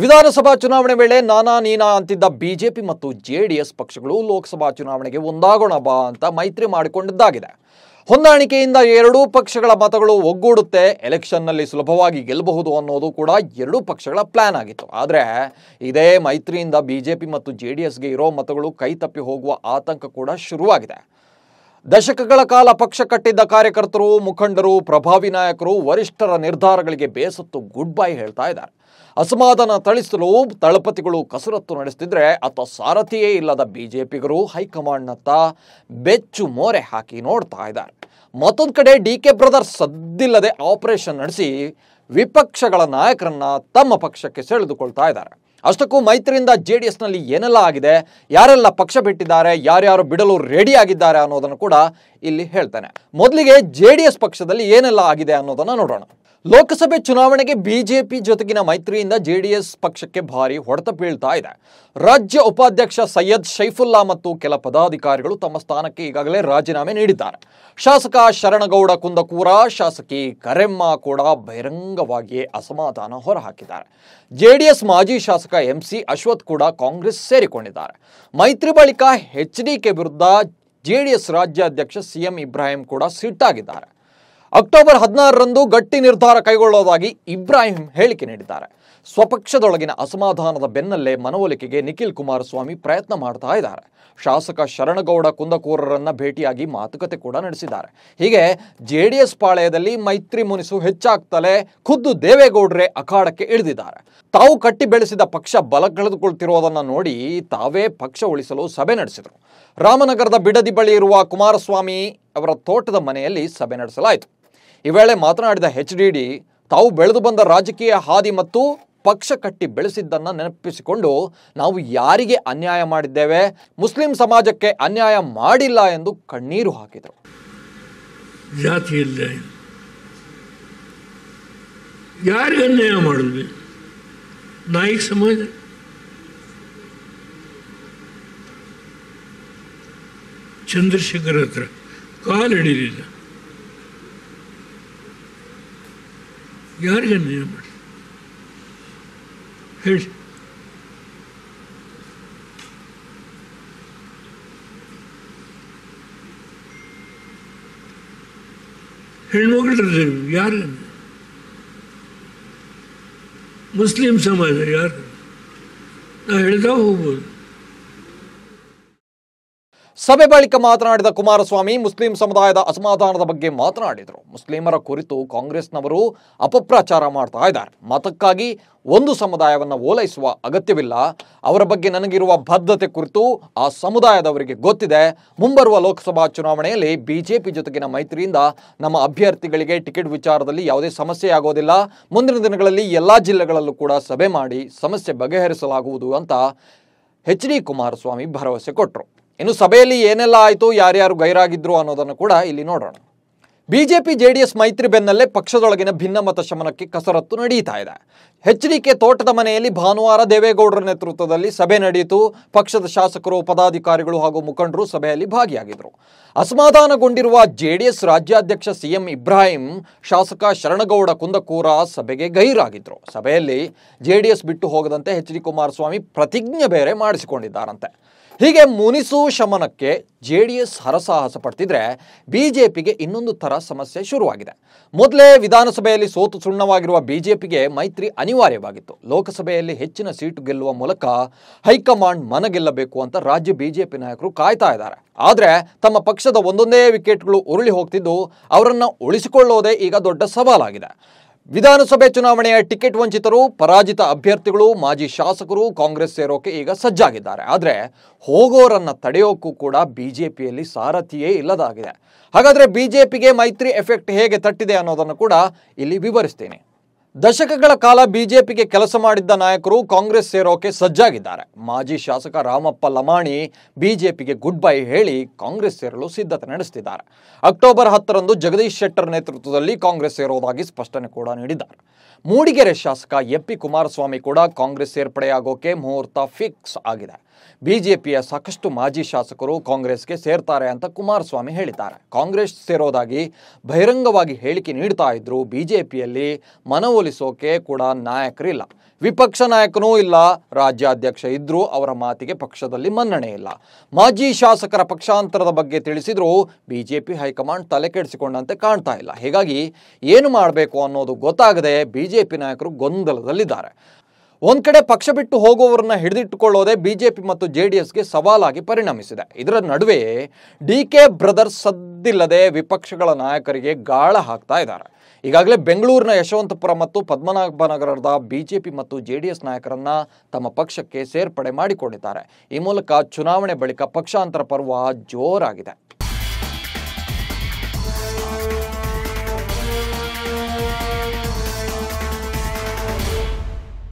ವಿಧಾನಸಭಾ ಚುನಾವಣೆ ವೇಳೆ ನಾನಾ ನೀನಾ ಅಂತಿದ್ದ ಬಿಜೆಪಿ ಮತ್ತು ಜೆಡಿಎಸ್ ಪಕ್ಷಗಳು ಲೋಕಸಭಾ ಚುನಾವಣೆಗೆ ಒಂದಾಗೋಣ ಬಾ ಅಂತ ಮೈತ್ರಿ ಮಾಡಿಕೊಂಡಿದ್ದಾಗಿದೆ ಹೊಂದಾಣಿಕೆಯಿಂದ ಎರಡೂ ಪಕ್ಷಗಳ ಮತಗಳು ಒಗ್ಗೂಡುತ್ತೆ ಎಲೆಕ್ಷನ್ನಲ್ಲಿ ಸುಲಭವಾಗಿ ಗೆಲ್ಲಬಹುದು ಅನ್ನೋದು ಕೂಡ ಎರಡೂ ಪಕ್ಷಗಳ ಪ್ಲಾನ್ ಆಗಿತ್ತು ಆದರೆ ಇದೇ ಮೈತ್ರಿಯಿಂದ ಬಿ ಜೆ ಪಿ ಮತ್ತು ಜೆ ಡಿ ಎಸ್ಗೆ ಇರೋ ಮತಗಳು ಕೈ ತಪ್ಪಿ ಹೋಗುವ ಆತಂಕ ಕೂಡ ಶುರುವಾಗಿದೆ ದಶಕಗಳ ಕಾಲ ಪಕ್ಷ ಕಟ್ಟಿದ್ದ ಕಾರ್ಯಕರ್ತರು ಮುಖಂಡರು ಪ್ರಭಾವಿ ನಾಯಕರು ವರಿಷ್ಠರ ನಿರ್ಧಾರಗಳಿಗೆ ಬೇಸತ್ತು ಗುಡ್ ಬೈ ಹೇಳ್ತಾ ಇದ್ದಾರೆ ಅಸಮಾಧಾನ ಥಳಿಸಲು ತಳಪತಿಗಳು ಕಸರತ್ತು ನಡೆಸ್ತಿದ್ರೆ ಅಥವಾ ಸಾರಥಿಯೇ ಇಲ್ಲದ ಬಿಜೆಪಿಗರು ಹೈಕಮಾಂಡ್ನತ್ತ ಬೆಚ್ಚು ಮೋರೆ ಹಾಕಿ ನೋಡ್ತಾ ಇದ್ದಾರೆ ಮತ್ತೊಂದು ಕಡೆ ಡಿ ಕೆ ಬ್ರದರ್ಸ್ ಸದ್ದಿಲ್ಲದೆ ಆಪರೇಷನ್ ನಡೆಸಿ ವಿಪಕ್ಷಗಳ ನಾಯಕರನ್ನ ತಮ್ಮ ಪಕ್ಷಕ್ಕೆ ಸೆಳೆದುಕೊಳ್ತಾ ಇದ್ದಾರೆ ಅಷ್ಟಕ್ಕೂ ಮೈತ್ರಿಯಿಂದ ಜೆ ಡಿ ಎಸ್ನಲ್ಲಿ ಏನೆಲ್ಲ ಆಗಿದೆ ಯಾರೆಲ್ಲ ಪಕ್ಷ ಬಿಟ್ಟಿದ್ದಾರೆ ಯಾರ್ಯಾರು ಬಿಡಲು ರೆಡಿ ಆಗಿದ್ದಾರೆ ಅನ್ನೋದನ್ನು ಕೂಡ ಇಲ್ಲಿ ಹೇಳ್ತಾನೆ ಮೊದಲಿಗೆ ಜೆ ಡಿ ಎಸ್ ಪಕ್ಷದಲ್ಲಿ ಏನೆಲ್ಲ ಆಗಿದೆ ಅನ್ನೋದನ್ನು ನೋಡೋಣ ಲೋಕಸಭೆ ಚುನಾವಣೆಗೆ ಬಿಜೆಪಿ ಜೊತೆಗಿನ ಮೈತ್ರಿಯಿಂದ ಜೆಡಿಎಸ್ ಪಕ್ಷಕ್ಕೆ ಭಾರಿ ಹೊಡೆತ ಬೀಳ್ತಾ ಇದೆ ರಾಜ್ಯ ಉಪಾಧ್ಯಕ್ಷ ಸೈಯದ್ ಶೈಫುಲ್ಲಾ ಮತ್ತು ಕೆಲ ಪದಾಧಿಕಾರಿಗಳು ತಮ್ಮ ಸ್ಥಾನಕ್ಕೆ ಈಗಾಗಲೇ ರಾಜೀನಾಮೆ ನೀಡಿದ್ದಾರೆ ಶಾಸಕ ಶರಣಗೌಡ ಕುಂದಕೂರ ಶಾಸಕಿ ಕರೆಮ್ಮ ಕೂಡ ಬಹಿರಂಗವಾಗಿಯೇ ಅಸಮಾಧಾನ ಹೊರಹಾಕಿದ್ದಾರೆ ಜೆಡಿಎಸ್ ಮಾಜಿ ಶಾಸಕ ಎಂಸಿ ಅಶ್ವಥ್ ಕೂಡ ಕಾಂಗ್ರೆಸ್ ಸೇರಿಕೊಂಡಿದ್ದಾರೆ ಮೈತ್ರಿ ಬಳಿಕ ಎಚ್ ಡಿಕೆ ವಿರುದ್ಧ ಜೆಡಿಎಸ್ ರಾಜ್ಯಾಧ್ಯಕ್ಷ ಸಿಎಂ ಇಬ್ರಾಹಿಂ ಕೂಡ ಸಿಟ್ಟಾಗಿದ್ದಾರೆ ಅಕ್ಟೋಬರ್ ಹದಿನಾರರಂದು ಗಟ್ಟಿ ನಿರ್ಧಾರ ಕೈಗೊಳ್ಳುವುದಾಗಿ ಇಬ್ರಾಹಿಂ ಹೇಳಿಕೆ ನೀಡಿದ್ದಾರೆ ಸ್ವಪಕ್ಷದೊಳಗಿನ ಅಸಮಾಧಾನದ ಬೆನ್ನಲ್ಲೇ ಮನವೊಲಿಕೆಗೆ ನಿಖಿಲ್ ಕುಮಾರಸ್ವಾಮಿ ಪ್ರಯತ್ನ ಮಾಡ್ತಾ ಇದ್ದಾರೆ ಶಾಸಕ ಶರಣಗೌಡ ಕುಂದಕೂರರನ್ನ ಭೇಟಿಯಾಗಿ ಮಾತುಕತೆ ಕೂಡ ನಡೆಸಿದ್ದಾರೆ ಹೀಗೆ ಜೆ ಡಿ ಎಸ್ ಪಾಳೆಯದಲ್ಲಿ ಮೈತ್ರಿ ಮುನಿಸು ಹೆಚ್ಚಾಗ್ತಲೇ ಖುದ್ದು ದೇವೇಗೌಡರೇ ಅಖಾಡಕ್ಕೆ ಇಳಿದಿದ್ದಾರೆ ತಾವು ಕಟ್ಟಿ ಬೆಳೆಸಿದ ಪಕ್ಷ ಬಲ ಕಳೆದುಕೊಳ್ತಿರೋದನ್ನು ನೋಡಿ ತಾವೇ ಪಕ್ಷ ಉಳಿಸಲು ಸಭೆ ನಡೆಸಿದರು ರಾಮನಗರದ ಬಿಡದಿ ಬಳಿ ಇರುವ ಕುಮಾರಸ್ವಾಮಿ ಅವರ ತೋಟದ ಮನೆಯಲ್ಲಿ ಸಭೆ ನಡೆಸಲಾಯಿತು ಈ ವೇಳೆ ಮಾತನಾಡಿದ ಹೆಚ್ ಡಿ ತಾವು ಬೆಳೆದು ಬಂದ ರಾಜಕೀಯ ಹಾದಿ ಮತ್ತು ಪಕ್ಷ ಕಟ್ಟಿ ಬೆಳೆಸಿದ್ದನ್ನು ನೆನಪಿಸಿಕೊಂಡು ನಾವು ಯಾರಿಗೆ ಅನ್ಯಾಯ ಮಾಡಿದ್ದೇವೆ ಮುಸ್ಲಿಂ ಸಮಾಜಕ್ಕೆ ಅನ್ಯಾಯ ಮಾಡಿಲ್ಲ ಎಂದು ಕಣ್ಣೀರು ಹಾಕಿದರು ಜಾತಿಯಲ್ಲಿ ಯಾರಿಗೆ ಅನ್ಯಾಯ ಮಾಡಿದ್ವಿ ನಾಯಿ ಸಮಾಜ ಚಂದ್ರಶೇಖರ್ ಹತ್ರ You're going to remember. Here's हेडमोक्रेटिज्म यार ಮುಸ್ಲಿಂ ಸಮಾಜ ಯಾರು ನಾ ಹೇಳ್ತಾ ಹೋಗ್ಬೋದು ಸಭೆ ಬಳಿಕ ಮಾತನಾಡಿದ ಕುಮಾರಸ್ವಾಮಿ ಮುಸ್ಲಿಂ ಸಮುದಾಯದ ಅಸಮಾಧಾನದ ಬಗ್ಗೆ ಮಾತನಾಡಿದರು ಮುಸ್ಲಿಮರ ಕುರಿತು ಕಾಂಗ್ರೆಸ್ನವರು ಅಪಪ್ರಚಾರ ಮಾಡ್ತಾ ಇದ್ದಾರೆ ಮತಕ್ಕಾಗಿ ಒಂದು ಸಮುದಾಯವನ್ನು ಓಲೈಸುವ ಅಗತ್ಯವಿಲ್ಲ ಅವರ ಬಗ್ಗೆ ನನಗಿರುವ ಬದ್ಧತೆ ಕುರಿತು ಆ ಸಮುದಾಯದವರಿಗೆ ಗೊತ್ತಿದೆ ಮುಂಬರುವ ಲೋಕಸಭಾ ಚುನಾವಣೆಯಲ್ಲಿ ಬಿಜೆಪಿ ಜೊತೆಗಿನ ಮೈತ್ರಿಯಿಂದ ನಮ್ಮ ಅಭ್ಯರ್ಥಿಗಳಿಗೆ ಟಿಕೆಟ್ ವಿಚಾರದಲ್ಲಿ ಯಾವುದೇ ಸಮಸ್ಯೆ ಆಗೋದಿಲ್ಲ ಮುಂದಿನ ದಿನಗಳಲ್ಲಿ ಎಲ್ಲ ಜಿಲ್ಲೆಗಳಲ್ಲೂ ಕೂಡ ಸಭೆ ಮಾಡಿ ಸಮಸ್ಯೆ ಬಗೆಹರಿಸಲಾಗುವುದು ಅಂತ ಎಚ್ ಡಿ ಕುಮಾರಸ್ವಾಮಿ ಭರವಸೆ ಕೊಟ್ಟರು ಇನ್ನು ಸಭೆಯಲ್ಲಿ ಏನೆಲ್ಲ ಆಯಿತು ಯಾರ್ಯಾರು ಗೈರಾಗಿದ್ರು ಅನ್ನೋದನ್ನು ಕೂಡ ಇಲ್ಲಿ ನೋಡೋಣ ಬಿಜೆಪಿ ಎಸ್ ಮೈತ್ರಿ ಬೆನ್ನಲ್ಲೇ ಪಕ್ಷದೊಳಗಿನ ಭಿನ್ನಮತ ಶಮನಕ್ಕೆ ಕಸರತ್ತು ನಡೀತಾ ಇದೆ ಎಚ್ ಡಿ ಕೆ ತೋಟದ ಮನೆಯಲ್ಲಿ ಭಾನುವಾರ ದೇವೇಗೌಡರ ನೇತೃತ್ವದಲ್ಲಿ ಸಭೆ ನಡೆಯಿತು ಪಕ್ಷದ ಶಾಸಕರು ಪದಾಧಿಕಾರಿಗಳು ಹಾಗೂ ಮುಖಂಡರು ಸಭೆಯಲ್ಲಿ ಭಾಗಿಯಾಗಿದ್ದರು ಅಸಮಾಧಾನಗೊಂಡಿರುವ ಜೆಡಿಎಸ್ ರಾಜ್ಯಾಧ್ಯಕ್ಷ ಸಿ ಎಂ ಇಬ್ರಾಹಿಂ ಶಾಸಕ ಶರಣಗೌಡ ಕುಂದಕೂರ ಸಭೆಗೆ ಗೈರಾಗಿದ್ದರು ಸಭೆಯಲ್ಲಿ ಜೆಡಿಎಸ್ ಬಿಟ್ಟು ಹೋಗದಂತೆ ಎಚ್ ಡಿ ಕುಮಾರಸ್ವಾಮಿ ಪ್ರತಿಜ್ಞೆ ಬೇರೆ ಮಾಡಿಸಿಕೊಂಡಿದ್ದಾರಂತೆ ಹೀಗೆ ಮುನಿಸು ಶಮನಕ್ಕೆ ಜೆ ಡಿ ಎಸ್ ಹರಸಾಹಸ ಪಡ್ತಿದ್ರೆ ಬಿಜೆಪಿಗೆ ಇನ್ನೊಂದು ಥರ ಸಮಸ್ಯೆ ಶುರುವಾಗಿದೆ ಮೊದಲೇ ವಿಧಾನಸಭೆಯಲ್ಲಿ ಸೋತು ಸುಣ್ಣವಾಗಿರುವ ಬಿಜೆಪಿಗೆ ಮೈತ್ರಿ ಅನಿವಾರ್ಯವಾಗಿತ್ತು ಲೋಕಸಭೆಯಲ್ಲಿ ಹೆಚ್ಚಿನ ಸೀಟು ಗೆಲ್ಲುವ ಮೂಲಕ ಹೈಕಮಾಂಡ್ ಮನ ಗೆಲ್ಲಬೇಕು ಅಂತ ರಾಜ್ಯ ಬಿಜೆಪಿ ನಾಯಕರು ಕಾಯ್ತಾ ಇದ್ದಾರೆ ಆದರೆ ತಮ್ಮ ಪಕ್ಷದ ಒಂದೊಂದೇ ವಿಕೆಟ್ಗಳು ಉರುಳಿ ಹೋಗ್ತಿದ್ದು ಅವರನ್ನು ಉಳಿಸಿಕೊಳ್ಳೋದೇ ಈಗ ದೊಡ್ಡ ಸವಾಲಾಗಿದೆ ವಿಧಾನಸಭೆ ಚುನಾವಣೆಯ ಟಿಕೆಟ್ ವಂಚಿತರು ಪರಾಜಿತ ಅಭ್ಯರ್ಥಿಗಳು ಮಾಜಿ ಶಾಸಕರು ಕಾಂಗ್ರೆಸ್ ಸೇರೋಕೆ ಈಗ ಸಜ್ಜಾಗಿದ್ದಾರೆ ಆದರೆ ಹೋಗೋರನ್ನ ತಡೆಯೋಕ್ಕೂ ಕೂಡ ಬಿಜೆಪಿಯಲ್ಲಿ ಸಾರಥಿಯೇ ಇಲ್ಲದಾಗಿದೆ ಹಾಗಾದರೆ ಬಿಜೆಪಿಗೆ ಮೈತ್ರಿ ಎಫೆಕ್ಟ್ ಹೇಗೆ ತಟ್ಟಿದೆ ಅನ್ನೋದನ್ನು ಕೂಡ ಇಲ್ಲಿ ವಿವರಿಸ್ತೇನೆ ದಶಕಗಳ ಕಾಲ ಬಿಜೆಪಿಗೆ ಕೆಲಸ ಮಾಡಿದ್ದ ನಾಯಕರು ಕಾಂಗ್ರೆಸ್ ಸೇರೋಕೆ ಸಜ್ಜಾಗಿದ್ದಾರೆ ಮಾಜಿ ಶಾಸಕ ರಾಮಪ್ಪ ಲಮಾಣಿ ಬಿಜೆಪಿಗೆ ಗುಡ್ ಬೈ ಹೇಳಿ ಕಾಂಗ್ರೆಸ್ ಸೇರಲು ಸಿದ್ಧತೆ ನಡೆಸುತ್ತಿದ್ದಾರೆ ಅಕ್ಟೋಬರ್ ಹತ್ತರಂದು ಜಗದೀಶ್ ಶೆಟ್ಟರ್ ನೇತೃತ್ವದಲ್ಲಿ ಕಾಂಗ್ರೆಸ್ ಸೇರೋದಾಗಿ ಸ್ಪಷ್ಟನೆ ಕೂಡ ನೀಡಿದ್ದಾರೆ ಮೂಡಿಗೆರೆ ಶಾಸಕ ಎಪ್ಪಿ ಕುಮಾರಸ್ವಾಮಿ ಕೂಡ ಕಾಂಗ್ರೆಸ್ ಸೇರ್ಪಡೆಯಾಗೋಕೆ ಮುಹೂರ್ತ ಫಿಕ್ಸ್ ಆಗಿದೆ ಬಿಜೆಪಿಯ ಸಾಕಷ್ಟು ಮಾಜಿ ಶಾಸಕರು ಕಾಂಗ್ರೆಸ್ಗೆ ಸೇರ್ತಾರೆ ಅಂತ ಕುಮಾರಸ್ವಾಮಿ ಹೇಳಿದ್ದಾರೆ ಕಾಂಗ್ರೆಸ್ ಸೇರೋದಾಗಿ ಬಹಿರಂಗವಾಗಿ ಹೇಳಿಕೆ ನೀಡ್ತಾ ಇದ್ರು ಬಿಜೆಪಿಯಲ್ಲಿ ಮನವೊಲಿಸೋಕೆ ಕೂಡ ನಾಯಕರಿಲ್ಲ ವಿಪಕ್ಷ ನಾಯಕನೂ ಇಲ್ಲ ರಾಜ್ಯಾಧ್ಯಕ್ಷ ಇದ್ರೂ ಅವರ ಮಾತಿಗೆ ಪಕ್ಷದಲ್ಲಿ ಮನ್ನಣೆ ಇಲ್ಲ ಮಾಜಿ ಶಾಸಕರ ಪಕ್ಷಾಂತರದ ಬಗ್ಗೆ ತಿಳಿಸಿದರೂ ಬಿಜೆಪಿ ಹೈಕಮಾಂಡ್ ತಲೆ ಕೆಡಿಸಿಕೊಂಡಂತೆ ಕಾಣ್ತಾ ಇಲ್ಲ ಹೀಗಾಗಿ ಏನು ಮಾಡಬೇಕು ಅನ್ನೋದು ಗೊತ್ತಾಗದೆ ಬಿಜೆಪಿ ನಾಯಕರು ಗೊಂದಲದಲ್ಲಿದ್ದಾರೆ ಒಂದ್ ಕಡೆ ಪಕ್ಷ ಬಿಟ್ಟು ಹೋಗುವವರನ್ನ ಹಿಡಿದಿಟ್ಟುಕೊಳ್ಳೋದೇ ಬಿಜೆಪಿ ಮತ್ತು ಜೆ ಡಿ ಎಸ್ಗೆ ಸವಾಲಾಗಿ ಪರಿಣಮಿಸಿದೆ ಇದರ ನಡುವೆ ಡಿ ಕೆ ಬ್ರದರ್ಸ್ ಸದ್ದಿಲ್ಲದೆ ವಿಪಕ್ಷಗಳ ನಾಯಕರಿಗೆ ಗಾಳ ಹಾಕ್ತಾ ಇದ್ದಾರೆ ಈಗಾಗಲೇ ಬೆಂಗಳೂರಿನ ಯಶವಂತಪುರ ಮತ್ತು ಪದ್ಮನಾಭನಗರದ ಬಿಜೆಪಿ ಮತ್ತು ಜೆ ಡಿ ಎಸ್ ನಾಯಕರನ್ನ ತಮ್ಮ ಪಕ್ಷಕ್ಕೆ ಸೇರ್ಪಡೆ ಮಾಡಿಕೊಂಡಿದ್ದಾರೆ ಈ ಮೂಲಕ ಚುನಾವಣೆ ಬಳಿಕ ಪಕ್ಷಾಂತರ ಪರ್ವ ಜೋರಾಗಿದೆ